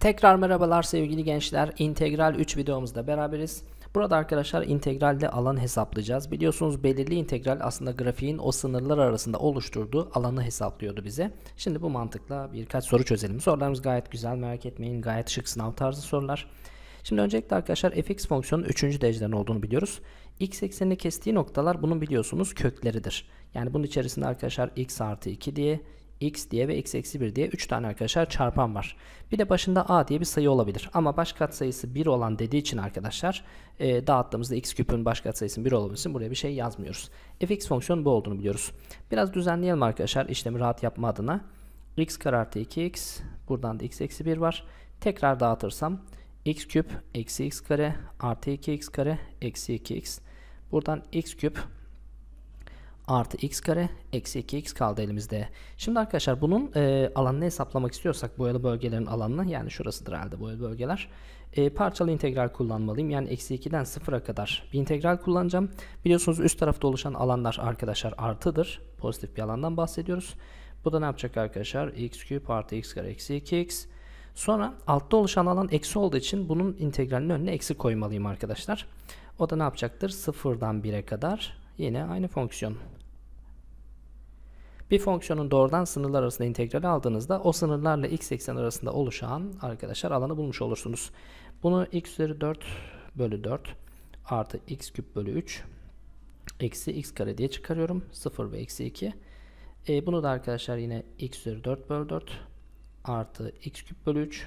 Tekrar merhabalar sevgili gençler. İntegral 3 videomuzda beraberiz. Burada arkadaşlar integralde alan hesaplayacağız. Biliyorsunuz belirli integral aslında grafiğin o sınırlar arasında oluşturduğu alanı hesaplıyordu bize. Şimdi bu mantıkla birkaç soru çözelim. Sorularımız gayet güzel merak etmeyin. Gayet şık sınav tarzı sorular. Şimdi öncelikle arkadaşlar fx fonksiyonun 3. dereceden olduğunu biliyoruz. x eksenini kestiği noktalar bunun biliyorsunuz kökleridir. Yani bunun içerisinde arkadaşlar x artı 2 diye x diye ve x eksi 1 diye 3 tane arkadaşlar çarpan var. Bir de başında a diye bir sayı olabilir. Ama baş katsayısı 1 olan dediği için arkadaşlar e, dağıttığımızda x küpün baş katsayısının 1 olması için buraya bir şey yazmıyoruz. fx fonksiyonu bu olduğunu biliyoruz. Biraz düzenleyelim arkadaşlar işlemi rahat yapma adına. x kare artı 2x buradan da x eksi 1 var. Tekrar dağıtırsam x küp eksi x kare artı 2x kare eksi 2x. Buradan x küp artı x kare eksi 2x kaldı elimizde. Şimdi arkadaşlar bunun e, alanını hesaplamak istiyorsak boyalı bölgelerin alanını yani şurasıdır herhalde boyalı bölgeler. E, parçalı integral kullanmalıyım. Yani eksi 2'den 0'a kadar bir integral kullanacağım. Biliyorsunuz üst tarafta oluşan alanlar arkadaşlar artıdır. Pozitif bir alandan bahsediyoruz. Bu da ne yapacak arkadaşlar? x küp artı x kare eksi 2x. Sonra altta oluşan alan eksi olduğu için bunun integralinin önüne eksi koymalıyım arkadaşlar. O da ne yapacaktır? 0'dan 1'e kadar yine aynı fonksiyon. Bir fonksiyonun doğrudan sınırlar arasında integral aldığınızda o sınırlarla x eksen arasında oluşan arkadaşlar alanı bulmuş olursunuz. Bunu x üzeri 4 bölü 4 artı x küp bölü 3 eksi x kare diye çıkarıyorum. 0 ve eksi 2. E, bunu da arkadaşlar yine x üzeri 4 bölü 4 artı x küp bölü 3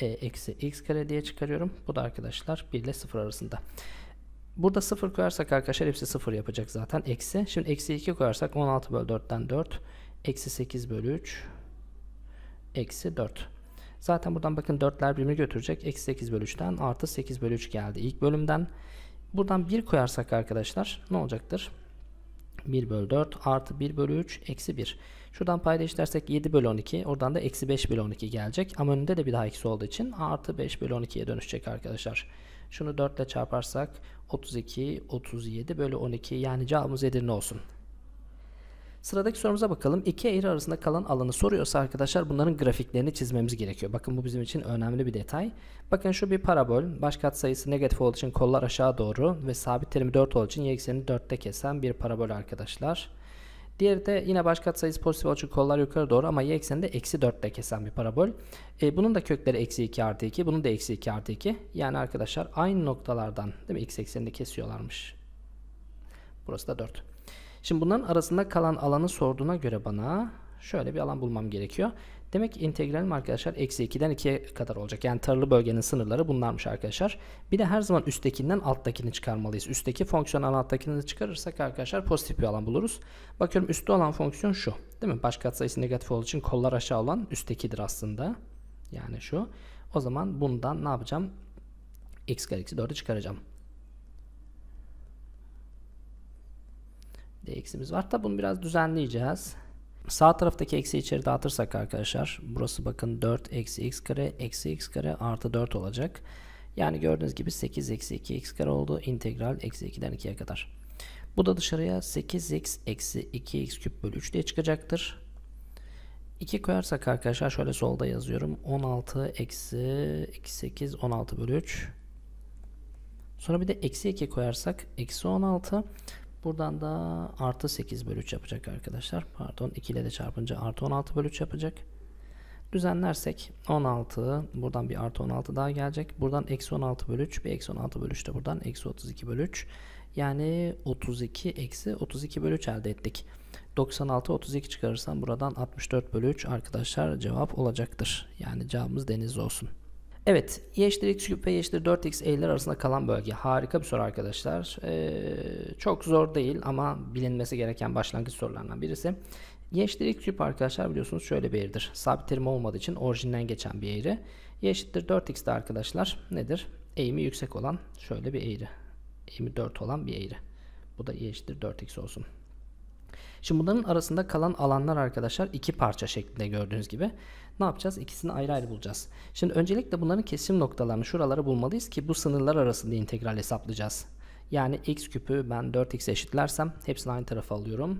e, eksi x kare diye çıkarıyorum. Bu da arkadaşlar 1 ile 0 arasında. Burada 0 koyarsak arkadaşlar hepsi 0 yapacak zaten. Eksi. Şimdi eksi 2 koyarsak 16 bölü 4'ten 4. Eksi 8 bölü 3. Eksi 4. Zaten buradan bakın 4'ler birbirini götürecek. Eksi 8 bölü 3'ten artı 8 bölü 3 geldi ilk bölümden. Buradan 1 koyarsak arkadaşlar ne olacaktır? 1 bölü 4 artı 1 bölü 3 eksi 1. Şuradan payda işlersek 7 bölü 12 oradan da eksi 5 bölü 12 gelecek. Ama önünde de bir daha eksi olduğu için artı 5 bölü 12'ye dönüşecek arkadaşlar. Şunu 4 ile çarparsak 32, 37 bölü 12 yani cevabımız Edirne olsun. Sıradaki sorumuza bakalım. İki eğri arasında kalan alanı soruyorsa arkadaşlar bunların grafiklerini çizmemiz gerekiyor. Bakın bu bizim için önemli bir detay. Bakın şu bir parabol. Baş katsayısı negatif olduğu için kollar aşağı doğru ve sabit terimi 4 olduğu için y eksenini 4'te kesen bir parabol arkadaşlar. Diğeri de yine baş katsayısı pozitif olacak kollar yukarı doğru ama y ekseninde eksi 4 ile kesen bir parabol. E, bunun da kökleri eksi 2 artı 2. Bunun da eksi 2 artı 2. Yani arkadaşlar aynı noktalardan değil mi? X eksenini kesiyorlarmış. Burası da 4. Şimdi bunların arasında kalan alanı sorduğuna göre bana şöyle bir alan bulmam gerekiyor. Demek ki integralim arkadaşlar eksi 2'den 2'ye kadar olacak. Yani tarılı bölgenin sınırları bunlarmış arkadaşlar. Bir de her zaman üsttekinden alttakini çıkarmalıyız. Üstteki fonksiyonel alttakini çıkarırsak arkadaşlar pozitif bir alan buluruz. Bakıyorum üstte olan fonksiyon şu. Değil mi? Başka katsayısı negatif olduğu için kollar aşağı olan üsttekidir aslında. Yani şu. O zaman bundan ne yapacağım? x kare eksi 4'ü çıkaracağım. dx'imiz var. Tabi bunu biraz düzenleyeceğiz. Sağ taraftaki eksi içeri dağıtırsak arkadaşlar burası bakın 4 eksi x kare eksi x kare artı 4 olacak. Yani gördüğünüz gibi 8 eksi 2 x kare oldu. integral eksi 2'den 2'ye kadar. Bu da dışarıya 8x eksi 2x küp bölü 3 diye çıkacaktır. 2 koyarsak arkadaşlar şöyle solda yazıyorum. 16 eksi 2 8 16 bölü 3. Sonra bir de eksi 2 koyarsak eksi 16. Buradan da artı 8 bölü 3 yapacak arkadaşlar. Pardon 2 ile de çarpınca artı 16 bölü 3 yapacak. Düzenlersek 16 buradan bir artı 16 daha gelecek. Buradan eksi 16 bölü 3 bir eksi 16 bölü 3 de buradan eksi 32 bölü 3. Yani 32 eksi 32 bölü 3 elde ettik. 96 32 çıkarırsam buradan 64 bölü 3 arkadaşlar cevap olacaktır. Yani cevabımız deniz olsun. Evet y eşittir x küp ve y eşittir 4x eğiler arasında kalan bölge. Harika bir soru arkadaşlar. Ee, çok zor değil ama bilinmesi gereken başlangıç sorularından birisi. Y eşittir x küp arkadaşlar biliyorsunuz şöyle bir eğridir. Sabit terim olmadığı için orijinden geçen bir eğri. Y eşittir 4x de arkadaşlar nedir? Eğimi yüksek olan şöyle bir eğri. Eğimi 4 olan bir eğri. Bu da y eşittir 4x olsun. Şimdi bunların arasında kalan alanlar arkadaşlar iki parça şeklinde gördüğünüz gibi. Ne yapacağız? İkisini ayrı ayrı bulacağız. Şimdi öncelikle bunların kesim noktalarını şuraları bulmalıyız ki bu sınırlar arasında integral hesaplayacağız. Yani x küpü ben 4x eşitlersem hepsini aynı tarafa alıyorum.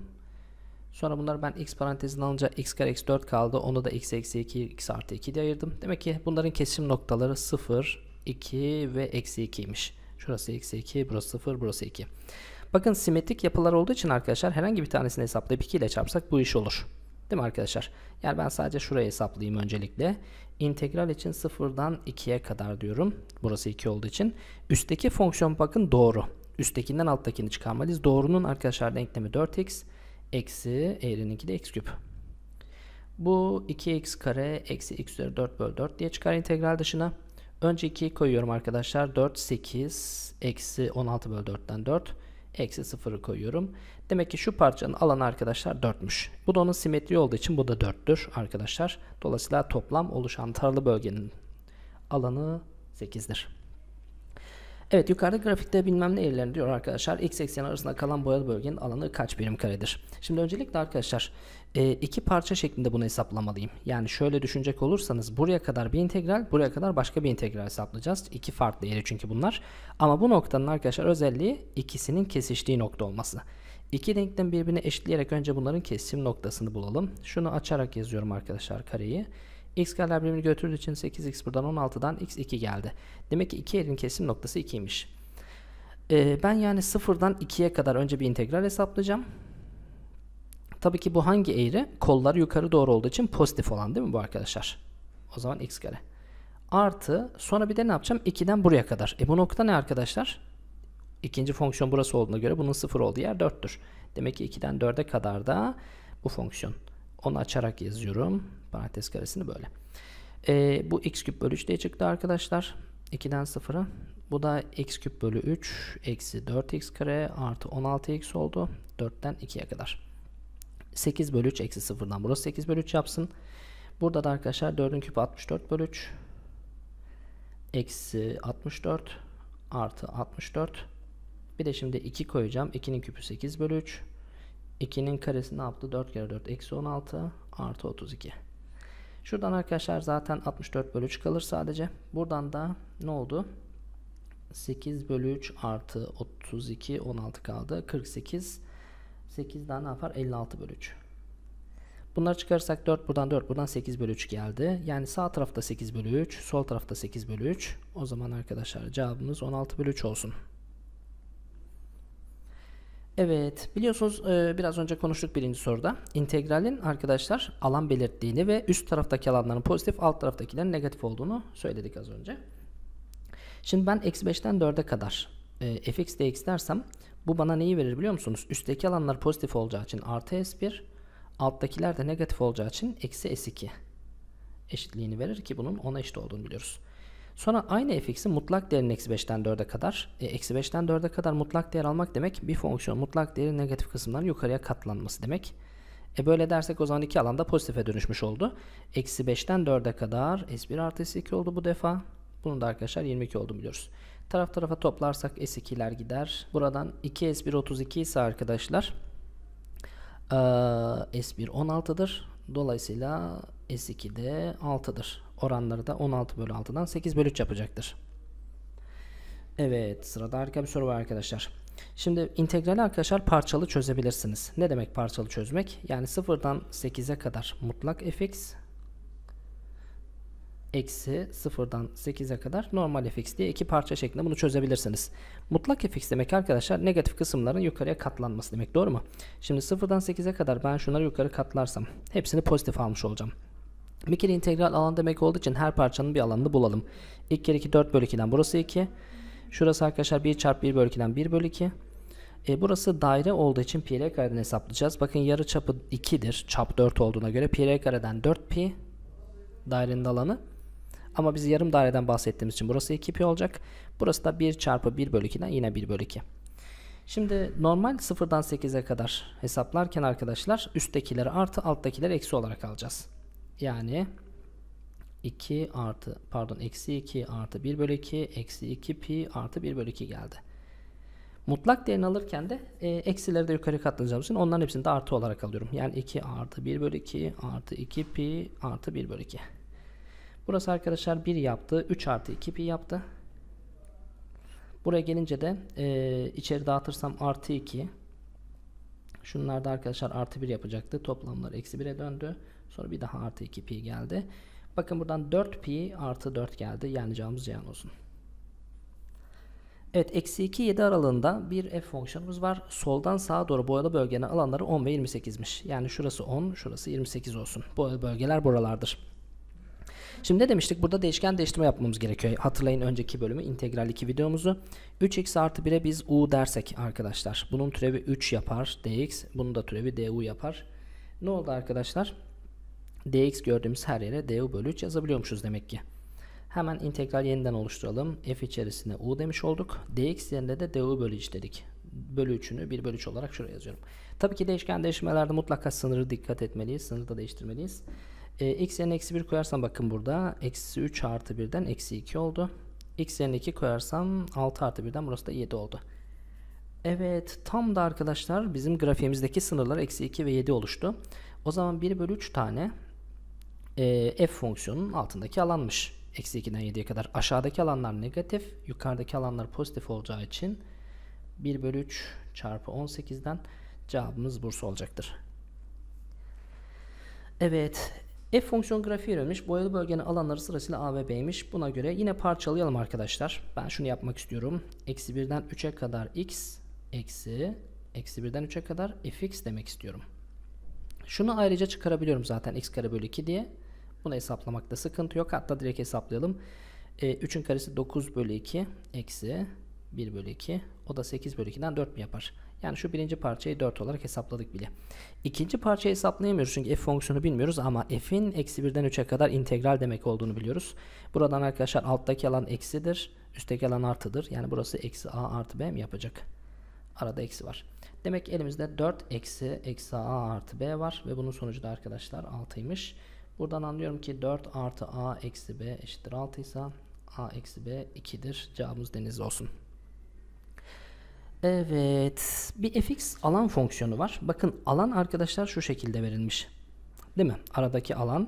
Sonra bunları ben x parantezine alınca x kare x 4 kaldı. Onu da x eksi 2 x artı 2 diye ayırdım. Demek ki bunların kesim noktaları 0, 2 ve eksi 2'ymiş. Şurası eksi 2, burası 0, burası 2. Bakın simetrik yapılar olduğu için arkadaşlar herhangi bir tanesini hesaplayıp 2 ile çarpsak bu iş olur. Değil mi arkadaşlar? Yani ben sadece şurayı hesaplayayım öncelikle. İntegral için 0'dan 2'ye kadar diyorum. Burası 2 olduğu için. Üstteki fonksiyon bakın doğru. Üsttekinden alttakini çıkarmalıyız. Doğrunun arkadaşlar denklemi 4x. Eksi eğrininki de x küp. Bu 2x kare eksi x üzeri 4 bölü 4 diye çıkar integral dışına. Önce 2'yi koyuyorum arkadaşlar. 4, 8, eksi 16 bölü 4'ten 4 eksi 0'ı koyuyorum. Demek ki şu parçanın alanı arkadaşlar 4'müş. Bu da onun simetri olduğu için bu da 4'tür arkadaşlar. Dolayısıyla toplam oluşan tarlı bölgenin alanı 8'dir. Evet yukarıda grafikte bilmem ne eğrilerini diyor arkadaşlar. X eksen arasında kalan boyalı bölgenin alanı kaç birim karedir? Şimdi öncelikle arkadaşlar e, iki parça şeklinde bunu hesaplamalıyım. Yani şöyle düşünecek olursanız buraya kadar bir integral, buraya kadar başka bir integral hesaplayacağız. İki farklı eğri çünkü bunlar. Ama bu noktanın arkadaşlar özelliği ikisinin kesiştiği nokta olması. İki denklem birbirine eşitleyerek önce bunların kesim noktasını bulalım. Şunu açarak yazıyorum arkadaşlar kareyi. X kareler birbirini götürdüğü için 8x buradan 16'dan x2 geldi. Demek ki iki elin kesim noktası 2'ymiş. Ee, ben yani 0'dan 2'ye kadar önce bir integral hesaplayacağım. Tabii ki bu hangi eğri? Kollar yukarı doğru olduğu için pozitif olan değil mi bu arkadaşlar? O zaman x kare. Artı sonra bir de ne yapacağım? 2'den buraya kadar. E bu nokta ne arkadaşlar? İkinci fonksiyon burası olduğuna göre bunun 0 olduğu yer 4'tür. Demek ki 2'den 4'e kadar da bu fonksiyon onu açarak yazıyorum. Parantez karesini böyle. E, bu x küp bölü 3 diye çıktı arkadaşlar. 2'den 0'a. Bu da x küp bölü 3 eksi 4x kare artı 16x oldu. 4'ten 2'ye kadar. 8 bölü 3 eksi 0'dan burası 8 bölü 3 yapsın. Burada da arkadaşlar 4'ün küpü 64 bölü 3 eksi 64 artı 64 bir de şimdi 2 koyacağım. 2'nin küpü 8 bölü 3 2'nin karesi ne yaptı? 4 kere 4 eksi 16 artı 32. Şuradan arkadaşlar zaten 64 bölü 3 kalır sadece. Buradan da ne oldu? 8 bölü 3 artı 32 16 kaldı. 48 8 daha ne yapar? 56 bölü 3. Bunları çıkarırsak 4 buradan 4 buradan 8 bölü 3 geldi. Yani sağ tarafta 8 bölü 3 sol tarafta 8 bölü 3. O zaman arkadaşlar cevabımız 16 bölü 3 olsun. Evet biliyorsunuz e, biraz önce konuştuk birinci soruda. integralin arkadaşlar alan belirttiğini ve üst taraftaki alanların pozitif alt taraftakilerin negatif olduğunu söyledik az önce. Şimdi ben eksi 5'ten 4'e kadar e, fx dx dersem bu bana neyi verir biliyor musunuz? Üstteki alanlar pozitif olacağı için artı s1 alttakiler de negatif olacağı için eksi s2 eşitliğini verir ki bunun 10'a eşit olduğunu biliyoruz. Sonra aynı fx'i mutlak değerin eksi 5'ten 4'e kadar, e, eksi 5'ten 4'e kadar mutlak değer almak demek bir fonksiyon mutlak değeri negatif kısımdan yukarıya katlanması demek. E böyle dersek o zaman iki alanda pozitife dönüşmüş oldu. Eksi 5'ten 4'e kadar S1 artı S2 oldu bu defa. Bunun da arkadaşlar 22 oldu biliyoruz. Taraf tarafa toplarsak S2'ler gider. Buradan 2S1 32 ise arkadaşlar e, S1 16'dır. Dolayısıyla S2 de 6'dır oranları da 16 bölü 6'dan 8 bölü 3 yapacaktır. Evet sırada harika bir soru var arkadaşlar. Şimdi integrali arkadaşlar parçalı çözebilirsiniz. Ne demek parçalı çözmek? Yani 0'dan 8'e kadar mutlak fx eksi 0'dan 8'e kadar normal fx diye iki parça şeklinde bunu çözebilirsiniz. Mutlak fx demek arkadaşlar negatif kısımların yukarıya katlanması demek doğru mu? Şimdi 0'dan 8'e kadar ben şunları yukarı katlarsam hepsini pozitif almış olacağım. Bir kere integral alan demek olduğu için her parçanın bir alanını bulalım. İlk kere 2 4 bölü 2'den burası 2. Şurası arkadaşlar 1 çarpı 1 bölü 2'den 1 bölü 2. E, burası daire olduğu için pi r kareden hesaplayacağız. Bakın yarı çapı 2'dir. Çap 4 olduğuna göre pi r kareden 4 pi dairenin alanı. Ama biz yarım daireden bahsettiğimiz için burası 2 pi olacak. Burası da 1 çarpı 1 bölü 2'den yine 1 bölü 2. Şimdi normal 0'dan 8'e kadar hesaplarken arkadaşlar üsttekileri artı alttakileri eksi olarak alacağız. Yani 2 artı pardon eksi 2 artı 1 bölü 2 eksi 2 pi artı 1 bölü 2 geldi. Mutlak değerini alırken de e, eksileri de yukarı katlayacağım için onların hepsini de artı olarak alıyorum. Yani 2 artı 1 bölü 2 artı 2 pi artı 1 bölü 2. Burası arkadaşlar 1 yaptı. 3 artı 2 pi yaptı. Buraya gelince de e, içeri dağıtırsam artı 2. Şunlarda arkadaşlar artı 1 yapacaktı. Toplamlar eksi 1'e döndü. Sonra bir daha artı 2 pi geldi. Bakın buradan 4 pi artı 4 geldi. Yani cevabımız Ceyhan olsun. Evet eksi 2 7 aralığında bir f fonksiyonumuz var. Soldan sağa doğru boyalı bölgenin alanları 10 ve 28'miş. Yani şurası 10 şurası 28 olsun. Boyalı bölgeler buralardır. Şimdi ne demiştik? Burada değişken değiştirme yapmamız gerekiyor. Hatırlayın önceki bölümü integral 2 videomuzu. 3x artı 1'e biz u dersek arkadaşlar. Bunun türevi 3 yapar dx. Bunun da türevi du yapar. Ne oldu arkadaşlar? dx gördüğümüz her yere du bölü 3 yazabiliyormuşuz demek ki. Hemen integral yeniden oluşturalım. F içerisinde u demiş olduk. dx yerinde de du bölü 3 dedik. Bölü 3'ünü 1 bölü 3 olarak şuraya yazıyorum. Tabii ki değişken değiştirmelerde mutlaka sınırı dikkat etmeliyiz. Sınırı da değiştirmeliyiz. E, x yerine eksi 1 koyarsam bakın burada eksi 3 artı 1'den eksi 2 oldu. x yerine 2 koyarsam 6 artı 1'den burası da 7 oldu. Evet tam da arkadaşlar bizim grafiğimizdeki sınırlar eksi 2 ve 7 oluştu. O zaman 1 bölü 3 tane e, f fonksiyonunun altındaki alanmış. Eksi 2'den 7'ye kadar aşağıdaki alanlar negatif, yukarıdaki alanlar pozitif olacağı için 1 bölü 3 çarpı 18'den cevabımız bursa olacaktır. Evet, f fonksiyon grafiği verilmiş. Boyalı bölgenin alanları sırasıyla a ve b'ymiş. Buna göre yine parçalayalım arkadaşlar. Ben şunu yapmak istiyorum. Eksi 1'den 3'e kadar x, eksi, eksi 1'den 3'e kadar fx demek istiyorum. Şunu ayrıca çıkarabiliyorum zaten x kare bölü 2 diye. Bunu hesaplamakta sıkıntı yok. Hatta direkt hesaplayalım. E, 3'ün karesi 9 bölü 2 eksi 1 bölü 2. O da 8 bölü 2'den 4 mü yapar? Yani şu birinci parçayı 4 olarak hesapladık bile. İkinci parçayı hesaplayamıyoruz çünkü f fonksiyonu bilmiyoruz ama f'in eksi 1'den 3'e kadar integral demek olduğunu biliyoruz. Buradan arkadaşlar alttaki alan eksidir, üstteki alan artıdır. Yani burası eksi a artı b mi yapacak? Arada eksi var. Demek elimizde 4 eksi eksi a artı b var ve bunun sonucu da arkadaşlar 6'ymış. Buradan anlıyorum ki 4 artı a eksi b eşittir 6 ise a eksi b 2'dir. Cevabımız deniz olsun. Evet bir fx alan fonksiyonu var. Bakın alan arkadaşlar şu şekilde verilmiş. Değil mi? Aradaki alan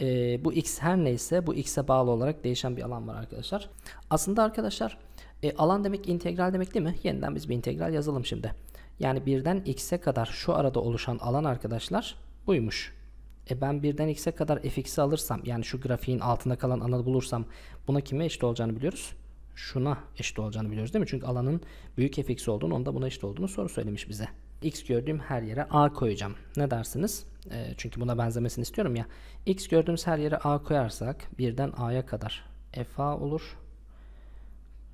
e, bu x her neyse bu x'e bağlı olarak değişen bir alan var arkadaşlar. Aslında arkadaşlar e, alan demek integral demek değil mi? Yeniden biz bir integral yazalım şimdi. Yani birden x'e kadar şu arada oluşan alan arkadaşlar buymuş. E ben birden x'e kadar fx'i alırsam yani şu grafiğin altında kalan alanı bulursam buna kime eşit olacağını biliyoruz? Şuna eşit olacağını biliyoruz değil mi? Çünkü alanın büyük fx olduğunu onda buna eşit olduğunu soru söylemiş bize. x gördüğüm her yere a koyacağım. Ne dersiniz? E, çünkü buna benzemesini istiyorum ya. x gördüğümüz her yere a koyarsak birden a'ya kadar f a olur.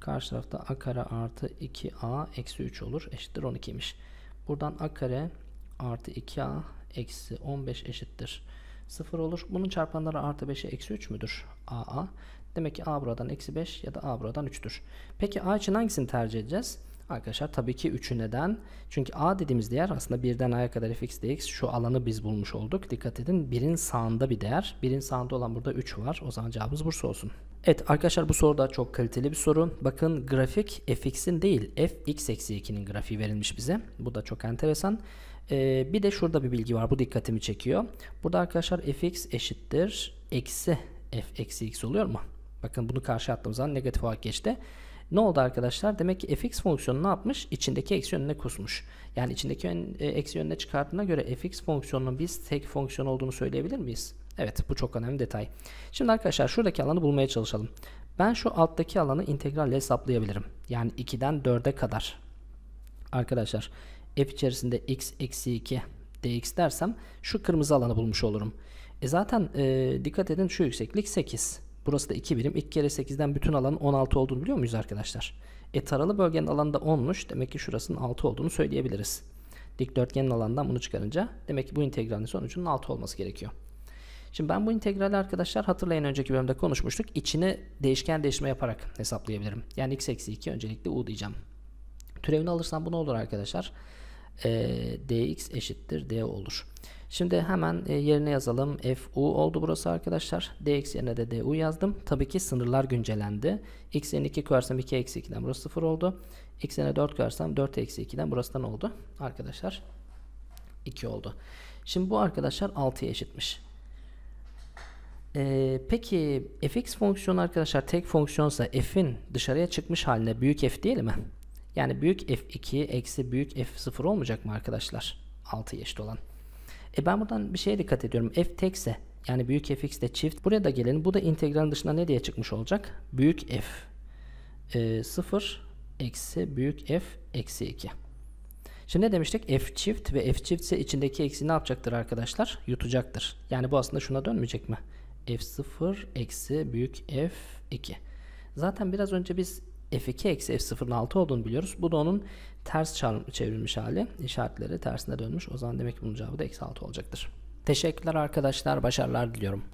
Karşı tarafta a kare artı 2a eksi 3 olur. Eşittir 12'ymiş. Buradan a kare artı 2a eksi 15 eşittir 0 olur. Bunun çarpanları artı 5'e eksi 3 müdür? AA. Demek ki A buradan eksi 5 ya da A buradan 3'tür. Peki A için hangisini tercih edeceğiz? Arkadaşlar tabii ki 3'ü neden? Çünkü A dediğimiz değer aslında 1'den A'ya kadar fx dx şu alanı biz bulmuş olduk. Dikkat edin 1'in sağında bir değer. 1'in sağında olan burada 3 var. O zaman cevabımız Bursa olsun. Evet arkadaşlar bu soru da çok kaliteli bir soru. Bakın grafik fx'in değil fx-2'nin grafiği verilmiş bize. Bu da çok enteresan. Ee, bir de şurada bir bilgi var. Bu dikkatimi çekiyor. Burada arkadaşlar fx eşittir. Eksi f eksi x oluyor mu? Bakın bunu karşı attığım zaman negatif olarak geçti. Ne oldu arkadaşlar? Demek ki fx fonksiyonu ne yapmış? İçindeki eksi yönüne kusmuş. Yani içindeki e, eksi yönüne çıkarttığına göre fx fonksiyonunun biz tek fonksiyon olduğunu söyleyebilir miyiz? Evet bu çok önemli detay. Şimdi arkadaşlar şuradaki alanı bulmaya çalışalım. Ben şu alttaki alanı integralle hesaplayabilirim. Yani 2'den 4'e kadar. Arkadaşlar f içerisinde x eksi 2 dx dersem şu kırmızı alanı bulmuş olurum. E zaten e, dikkat edin şu yükseklik 8. Burası da 2 birim. 2 kere 8'den bütün alanın 16 olduğunu biliyor muyuz arkadaşlar? E taralı bölgenin alanı da 10'muş. Demek ki şurasının 6 olduğunu söyleyebiliriz. Dikdörtgenin alanından bunu çıkarınca demek ki bu integralin sonucunun 6 olması gerekiyor. Şimdi ben bu integrali arkadaşlar hatırlayın önceki bölümde konuşmuştuk. İçini değişken değişme yaparak hesaplayabilirim. Yani x eksi 2 öncelikle u diyeceğim. Türevini alırsam bu ne olur arkadaşlar? Arkadaşlar e, dx eşittir d olur. Şimdi hemen e, yerine yazalım. FU oldu burası arkadaşlar. DX yerine de DU yazdım. Tabii ki sınırlar güncelendi. X'in 2 koyarsam 2 eksi 2'den burası 0 oldu. X'ine 4 koyarsam 4 eksi 2'den ne oldu. Arkadaşlar 2 oldu. Şimdi bu arkadaşlar 6'ya eşitmiş. Ee, peki fx fonksiyonu arkadaşlar tek fonksiyonsa f'in dışarıya çıkmış haline büyük f değil mi? Yani büyük F2 eksi büyük F0 olmayacak mı arkadaşlar? 6 eşit olan. E ben buradan bir şeye dikkat ediyorum. F tekse yani büyük fx de çift. Buraya da gelin. Bu da integral dışında ne diye çıkmış olacak? Büyük f. E, ee, 0 eksi büyük f eksi 2. Şimdi ne demiştik? f çift ve f çift ise içindeki eksi ne yapacaktır arkadaşlar? Yutacaktır. Yani bu aslında şuna dönmeyecek mi? f0 eksi büyük f 2. Zaten biraz önce biz f2 eksi f0'ın 6 olduğunu biliyoruz. Bu da onun ters çevrilmiş hali. İşaretleri tersine dönmüş. O zaman demek ki bunun cevabı da eksi 6 olacaktır. Teşekkürler arkadaşlar. Başarılar diliyorum.